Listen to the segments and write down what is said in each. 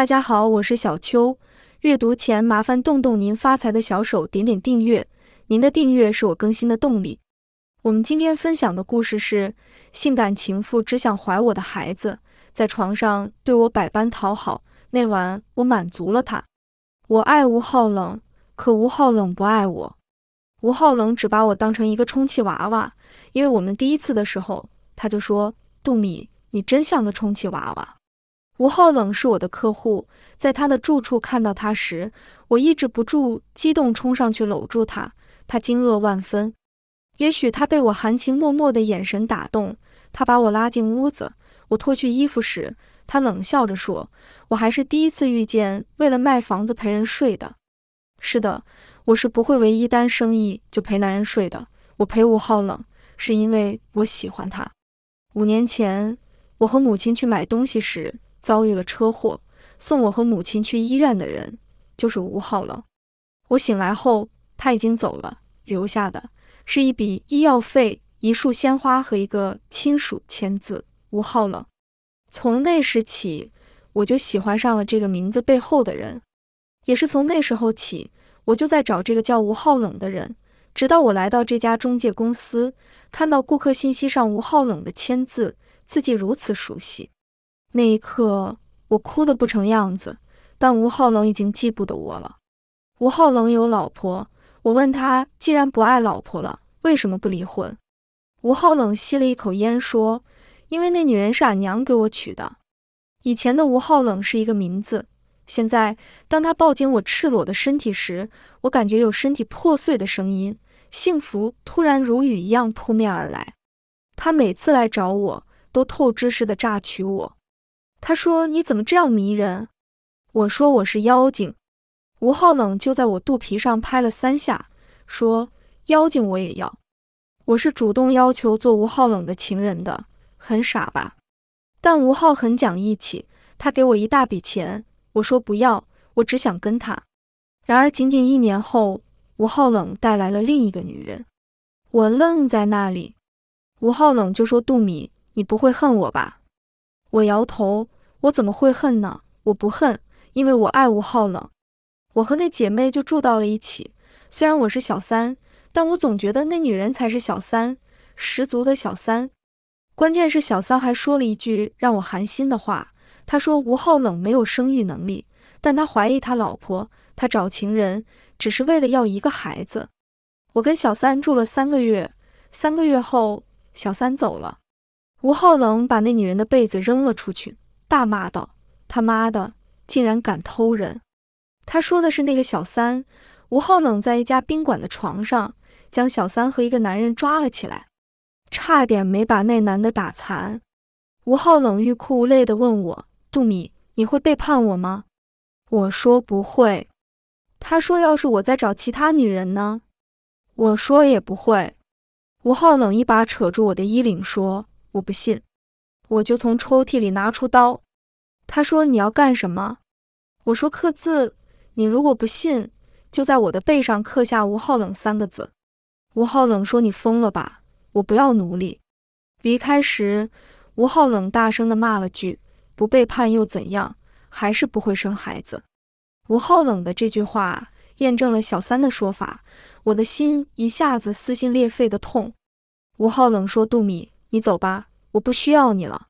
大家好，我是小秋。阅读前麻烦动动您发财的小手，点点订阅。您的订阅是我更新的动力。我们今天分享的故事是：性感情妇只想怀我的孩子，在床上对我百般讨好。那晚我满足了她。我爱吴浩冷，可吴浩冷不爱我。吴浩冷只把我当成一个充气娃娃，因为我们第一次的时候，他就说：“杜米，你真像个充气娃娃。”吴浩冷是我的客户，在他的住处看到他时，我抑制不住激动，冲上去搂住他。他惊愕万分，也许他被我含情脉脉的眼神打动，他把我拉进屋子。我脱去衣服时，他冷笑着说：“我还是第一次遇见为了卖房子陪人睡的。”是的，我是不会为一单生意就陪男人睡的。我陪吴浩冷是因为我喜欢他。五年前，我和母亲去买东西时。遭遇了车祸，送我和母亲去医院的人就是吴浩冷。我醒来后，他已经走了，留下的是一笔医药费、一束鲜花和一个亲属签字。吴浩冷，从那时起，我就喜欢上了这个名字背后的人，也是从那时候起，我就在找这个叫吴浩冷的人，直到我来到这家中介公司，看到顾客信息上吴浩冷的签字，字迹如此熟悉。那一刻，我哭得不成样子，但吴浩冷已经记不得我了。吴浩冷有老婆，我问他，既然不爱老婆了，为什么不离婚？吴浩冷吸了一口烟，说：“因为那女人是俺娘给我娶的。”以前的吴浩冷是一个名字，现在当他抱紧我赤裸的身体时，我感觉有身体破碎的声音，幸福突然如雨一样扑面而来。他每次来找我，都透支似的榨取我。他说：“你怎么这样迷人？”我说：“我是妖精。”吴浩冷就在我肚皮上拍了三下，说：“妖精我也要。”我是主动要求做吴浩冷的情人的，很傻吧？但吴浩很讲义气，他给我一大笔钱，我说不要，我只想跟他。然而，仅仅一年后，吴浩冷带来了另一个女人，我愣在那里。吴浩冷就说：“杜米，你不会恨我吧？”我摇头，我怎么会恨呢？我不恨，因为我爱吴浩冷。我和那姐妹就住到了一起。虽然我是小三，但我总觉得那女人才是小三，十足的小三。关键是小三还说了一句让我寒心的话，他说吴浩冷没有生育能力，但他怀疑他老婆，他找情人只是为了要一个孩子。我跟小三住了三个月，三个月后，小三走了。吴浩冷把那女人的被子扔了出去，大骂道：“他妈的，竟然敢偷人！”他说的是那个小三。吴浩冷在一家宾馆的床上将小三和一个男人抓了起来，差点没把那男的打残。吴浩冷欲哭无泪地问我：“杜米，你会背叛我吗？”我说：“不会。”他说：“要是我在找其他女人呢？”我说：“也不会。”吴浩冷一把扯住我的衣领说。我不信，我就从抽屉里拿出刀。他说：“你要干什么？”我说：“刻字。你如果不信，就在我的背上刻下吴浩冷三个字。”吴浩冷说：“你疯了吧？我不要奴隶。”离开时，吴浩冷大声的骂了句：“不背叛又怎样？还是不会生孩子。”吴浩冷的这句话验证了小三的说法，我的心一下子撕心裂肺的痛。吴浩冷说：“杜米。”你走吧，我不需要你了。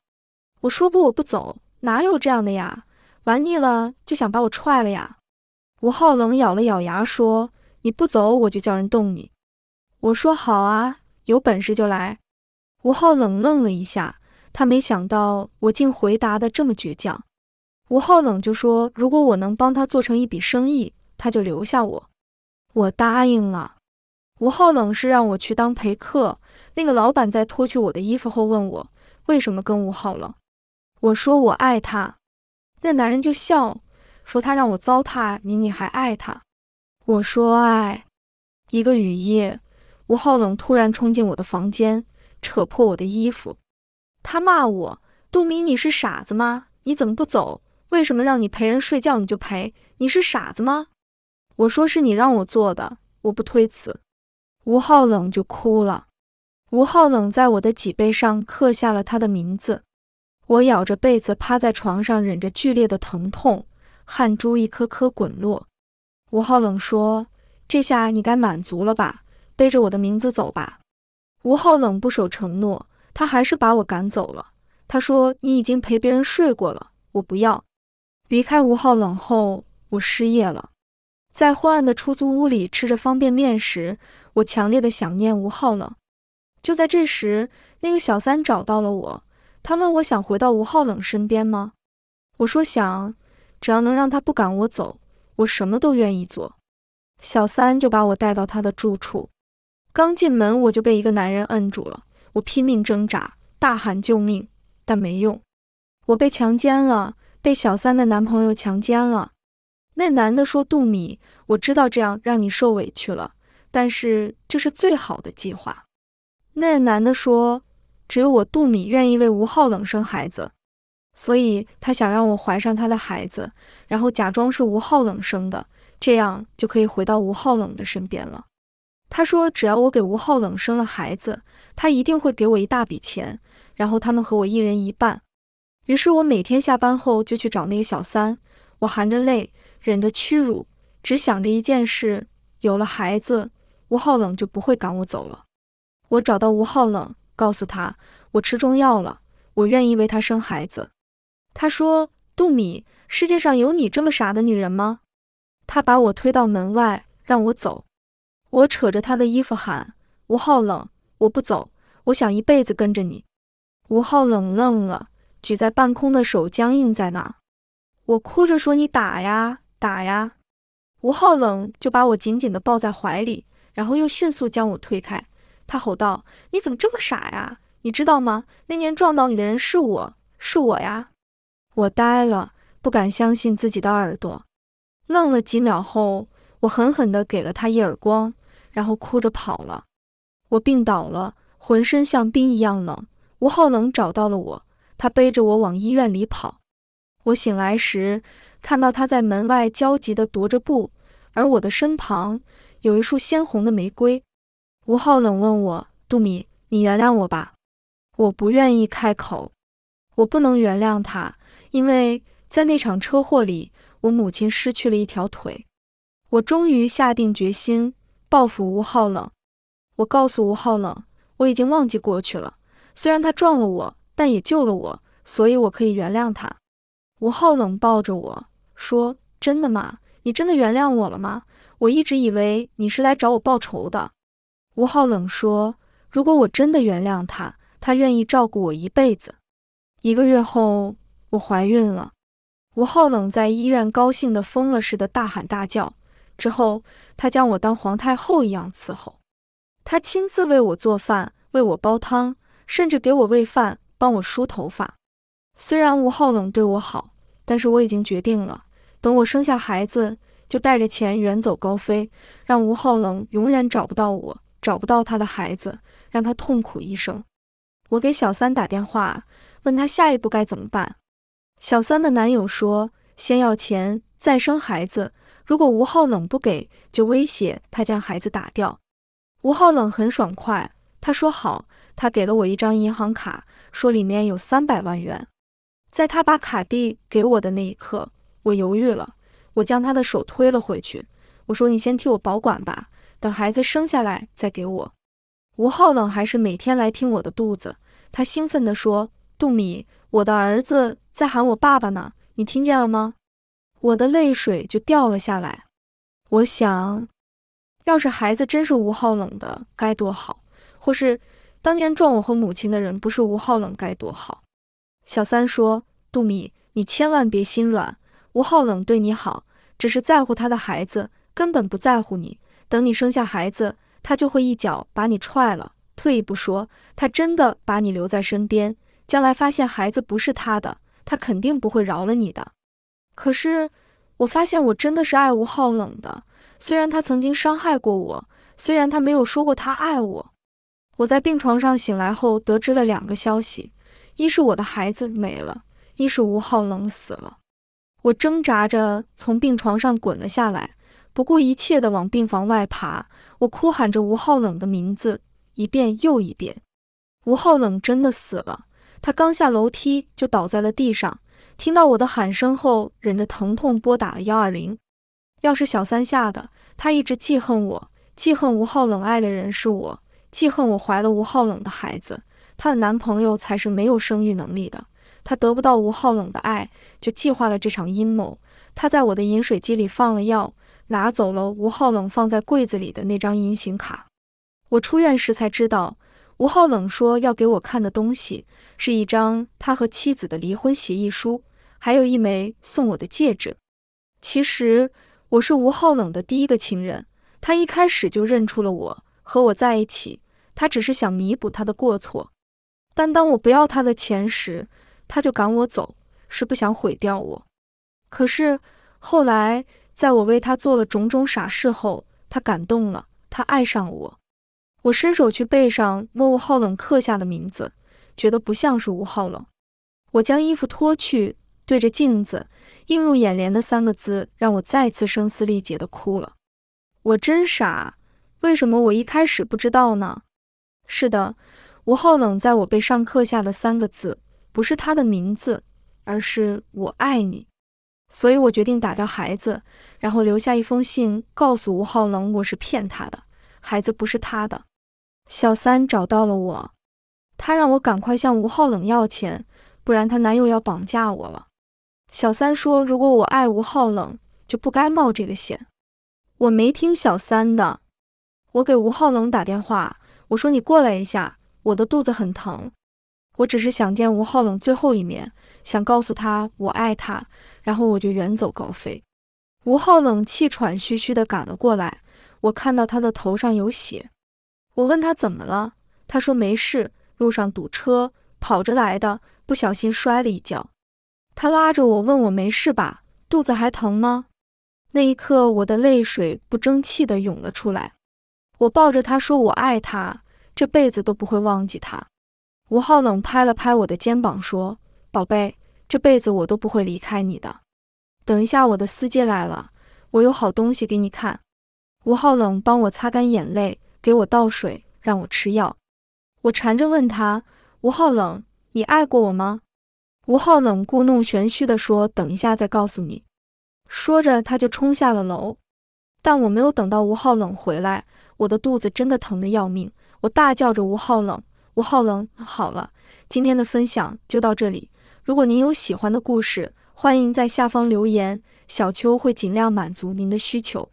我说不，我不走，哪有这样的呀？玩腻了就想把我踹了呀？吴浩冷咬了咬牙说：“你不走，我就叫人动你。”我说：“好啊，有本事就来。”吴浩冷愣了一下，他没想到我竟回答的这么倔强。吴浩冷就说：“如果我能帮他做成一笔生意，他就留下我。”我答应了。吴浩冷是让我去当陪客。那个老板在脱去我的衣服后问我为什么跟吴浩冷，我说我爱他。那男人就笑说他让我糟蹋你，你还爱他？我说爱。一个雨夜，吴浩冷突然冲进我的房间，扯破我的衣服。他骂我杜明你是傻子吗？你怎么不走？为什么让你陪人睡觉你就陪？你是傻子吗？我说是你让我做的，我不推辞。吴浩冷就哭了。吴浩冷在我的脊背上刻下了他的名字，我咬着被子趴在床上，忍着剧烈的疼痛，汗珠一颗颗滚落。吴浩冷说：“这下你该满足了吧？背着我的名字走吧。”吴浩冷不守承诺，他还是把我赶走了。他说：“你已经陪别人睡过了，我不要。”离开吴浩冷后，我失业了，在昏暗的出租屋里吃着方便面时，我强烈的想念吴浩冷。就在这时，那个小三找到了我。他问：“我想回到吴浩冷身边吗？”我说：“想，只要能让他不赶我走，我什么都愿意做。”小三就把我带到他的住处。刚进门，我就被一个男人摁住了。我拼命挣扎，大喊救命，但没用。我被强奸了，被小三的男朋友强奸了。那男的说：“杜米，我知道这样让你受委屈了，但是这是最好的计划。”那男的说：“只有我杜米愿意为吴浩冷生孩子，所以他想让我怀上他的孩子，然后假装是吴浩冷生的，这样就可以回到吴浩冷的身边了。”他说：“只要我给吴浩冷生了孩子，他一定会给我一大笔钱，然后他们和我一人一半。”于是，我每天下班后就去找那个小三。我含着泪，忍着屈辱，只想着一件事：有了孩子，吴浩冷就不会赶我走了。我找到吴浩冷，告诉他我吃中药了，我愿意为他生孩子。他说：“杜米，世界上有你这么傻的女人吗？”他把我推到门外，让我走。我扯着他的衣服喊：“吴浩冷，我不走，我想一辈子跟着你。”吴浩冷愣了，举在半空的手僵硬在那。我哭着说：“你打呀，打呀！”吴浩冷就把我紧紧地抱在怀里，然后又迅速将我推开。他吼道：“你怎么这么傻呀？你知道吗？那年撞到你的人是我，是我呀！”我呆了，不敢相信自己的耳朵。愣了几秒后，我狠狠地给了他一耳光，然后哭着跑了。我病倒了，浑身像冰一样冷。吴浩冷找到了我，他背着我往医院里跑。我醒来时，看到他在门外焦急地踱着步，而我的身旁有一束鲜红的玫瑰。吴浩冷问我：“杜米，你原谅我吧？”我不愿意开口，我不能原谅他，因为在那场车祸里，我母亲失去了一条腿。我终于下定决心报复吴浩冷。我告诉吴浩冷：“我已经忘记过去了，虽然他撞了我，但也救了我，所以我可以原谅他。”吴浩冷抱着我说：“真的吗？你真的原谅我了吗？我一直以为你是来找我报仇的。”吴浩冷说：“如果我真的原谅他，他愿意照顾我一辈子。”一个月后，我怀孕了。吴浩冷在医院高兴的疯了似的，大喊大叫。之后，他将我当皇太后一样伺候，他亲自为我做饭，为我煲汤，甚至给我喂饭，帮我梳头发。虽然吴浩冷对我好，但是我已经决定了，等我生下孩子，就带着钱远走高飞，让吴浩冷永远找不到我。找不到他的孩子，让他痛苦一生。我给小三打电话，问他下一步该怎么办。小三的男友说，先要钱，再生孩子。如果吴浩冷不给，就威胁他将孩子打掉。吴浩冷很爽快，他说好。他给了我一张银行卡，说里面有三百万元。在他把卡递给我的那一刻，我犹豫了，我将他的手推了回去，我说你先替我保管吧。等孩子生下来再给我，吴浩冷还是每天来听我的肚子。他兴奋地说：“杜米，我的儿子在喊我爸爸呢，你听见了吗？”我的泪水就掉了下来。我想要是孩子真是吴浩冷的，该多好！或是当年撞我和母亲的人不是吴浩冷，该多好！小三说：“杜米，你千万别心软。吴浩冷对你好，只是在乎他的孩子，根本不在乎你。”等你生下孩子，他就会一脚把你踹了。退一步说，他真的把你留在身边，将来发现孩子不是他的，他肯定不会饶了你的。可是，我发现我真的是爱吴浩冷的。虽然他曾经伤害过我，虽然他没有说过他爱我。我在病床上醒来后，得知了两个消息：一是我的孩子没了，一是吴浩冷死了。我挣扎着从病床上滚了下来。不顾一切地往病房外爬，我哭喊着吴浩冷的名字，一遍又一遍。吴浩冷真的死了，他刚下楼梯就倒在了地上。听到我的喊声后，忍着疼痛拨打了幺二零。要是小三下的，他一直记恨我，记恨吴浩冷爱的人是我，记恨我怀了吴浩冷的孩子。她的男朋友才是没有生育能力的，她得不到吴浩冷的爱，就计划了这场阴谋。她在我的饮水机里放了药。拿走了吴浩冷放在柜子里的那张隐形卡。我出院时才知道，吴浩冷说要给我看的东西是一张他和妻子的离婚协议书，还有一枚送我的戒指。其实我是吴浩冷的第一个情人，他一开始就认出了我，和我在一起，他只是想弥补他的过错。但当我不要他的钱时，他就赶我走，是不想毁掉我。可是后来。在我为他做了种种傻事后，他感动了，他爱上我。我伸手去背上莫吴浩冷刻下的名字，觉得不像是吴浩冷。我将衣服脱去，对着镜子，映入眼帘的三个字，让我再次声嘶力竭的哭了。我真傻，为什么我一开始不知道呢？是的，吴浩冷在我背上刻下的三个字，不是他的名字，而是我爱你。所以我决定打掉孩子，然后留下一封信告诉吴浩冷，我是骗他的，孩子不是他的。小三找到了我，他让我赶快向吴浩冷要钱，不然她男友要绑架我了。小三说，如果我爱吴浩冷，就不该冒这个险。我没听小三的，我给吴浩冷打电话，我说你过来一下，我的肚子很疼。我只是想见吴浩冷最后一面，想告诉他我爱他，然后我就远走高飞。吴浩冷气喘吁吁地赶了过来，我看到他的头上有血，我问他怎么了，他说没事，路上堵车，跑着来的，不小心摔了一跤。他拉着我问我没事吧，肚子还疼吗？那一刻，我的泪水不争气地涌了出来。我抱着他说我爱他，这辈子都不会忘记他。吴浩冷拍了拍我的肩膀，说：“宝贝，这辈子我都不会离开你的。等一下，我的司机来了，我有好东西给你看。”吴浩冷帮我擦干眼泪，给我倒水，让我吃药。我缠着问他：“吴浩冷，你爱过我吗？”吴浩冷故弄玄虚地说：“等一下再告诉你。”说着，他就冲下了楼。但我没有等到吴浩冷回来，我的肚子真的疼得要命，我大叫着：“吴浩冷！”吴浩冷，好了，今天的分享就到这里。如果您有喜欢的故事，欢迎在下方留言，小秋会尽量满足您的需求。